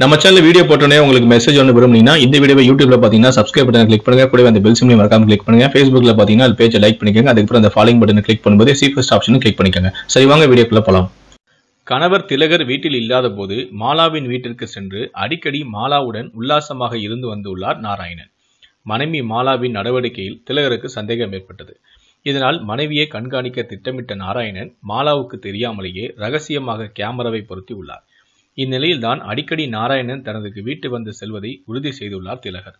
நம்ம channel video போட்டோன்னே உங்களுக்கு மெசேஜ் ஒன்று விரும்புனீங்கன்னா இந்த வீடியோ யூடியூப்ல பார்த்தீங்கன்னா சப்ஸ்கிரைப் பட்டன் கிளிக் பண்ணுங்க கூட அந்த பெல் சிம்லையும் மறக்காம கிளிக் பண்ணுங்க ஃபேஸ்புக்ல பார்த்தீங்கன்னா அது பேஜை லைக் பண்ணிக்கோங்க அதுக்கப்புறம் அந்த ஃபாலோ பட்டன் கிளிக் பண்ணும்போது சீஃபஸ்ட் ஆப்ஷனும் கிளிக் பண்ணிக்கோங்க சரி வாங்க வீடியோக்குள்ள போகலாம் கணவர் திலகர் வீட்டில் இல்லாத போது மாலாவின் வீட்டிற்கு சென்று அடிக்கடி மாலாவுடன் உல்லாசமாக இருந்து வந்துள்ளார் நாராயணன் மனைவி மாலாவின் நடவடிக்கையில் திலகருக்கு சந்தேகம் ஏற்பட்டது இதனால் மனைவியை கண்காணிக்க திட்டமிட்ட நாராயணன் மாலாவுக்கு தெரியாமலேயே ரகசியமாக கேமராவை பொருத்தி உள்ளார் இந்நிலையில்தான் அடிக்கடி நாராயணன் தனது வீட்டு வந்து செல்வதை உறுதி செய்துள்ளார் திலகர்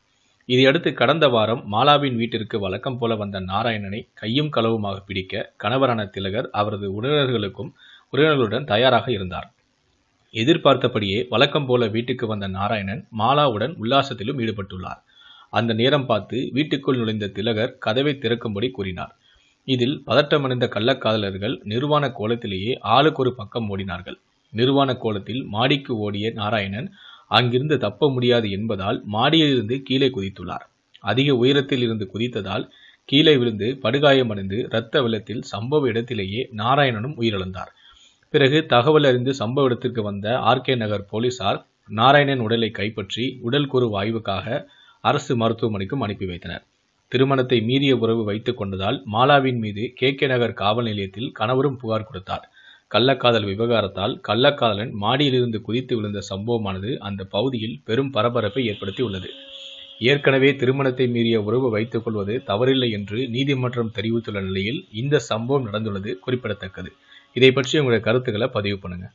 இதையடுத்து கடந்த வாரம் மாலாவின் வீட்டிற்கு வழக்கம் போல வந்த நாராயணனை கையும் களவுமாக பிடிக்க கணவரான திலகர் அவரது உறவினர்களுக்கும் உறவினர்களுடன் தயாராக இருந்தார் எதிர்பார்த்தபடியே வழக்கம் போல வீட்டுக்கு வந்த நாராயணன் மாலாவுடன் உல்லாசத்திலும் ஈடுபட்டுள்ளார் அந்த நேரம் பார்த்து வீட்டுக்குள் நுழைந்த திலகர் கதவை திறக்கும்படி கூறினார் இதில் பதட்டமடைந்த கள்ளக்காதலர்கள் நிர்வாண கோலத்திலேயே ஆளுக்கொரு பக்கம் ஓடினார்கள் நிர்வாண கோலத்தில் மாடிக்கு ஓடிய நாராயணன் அங்கிருந்து தப்ப முடியாது என்பதால் மாடியிலிருந்து கீழே குதித்துள்ளார் அதிக உயரத்தில் இருந்து குதித்ததால் கீழே விழுந்து படுகாயமடைந்து இரத்த வெள்ளத்தில் சம்பவ இடத்திலேயே நாராயணனும் உயிரிழந்தார் பிறகு தகவல் அறிந்து சம்பவ இடத்திற்கு வந்த ஆர்கே நகர் போலீசார் நாராயணன் உடலை கைப்பற்றி உடல் குறு ஆய்வுக்காக அரசு மருத்துவமனைக்கும் அனுப்பி வைத்தனர் திருமணத்தை மீறிய உறவு வைத்துக் கொண்டதால் மாலாவின் மீது கே கே நகர் காவல் நிலையத்தில் கணவரும் புகார் கொடுத்தார் கள்ளக்காதல் விவகாரத்தால் கள்ளக்காதலன் மாடியிலிருந்து குதித்து விழுந்த சம்பவமானது அந்த பகுதியில் பெரும் பரபரப்பை ஏற்படுத்தியுள்ளது ஏற்கனவே திருமணத்தை மீறிய உறவு வைத்துக் கொள்வது தவறில்லை என்று நீதிமன்றம் தெரிவித்துள்ள நிலையில் இந்த சம்பவம் நடந்துள்ளது குறிப்பிடத்தக்கது இதை பற்றி உங்களுடைய கருத்துக்களை பதிவு பண்ணுங்கள்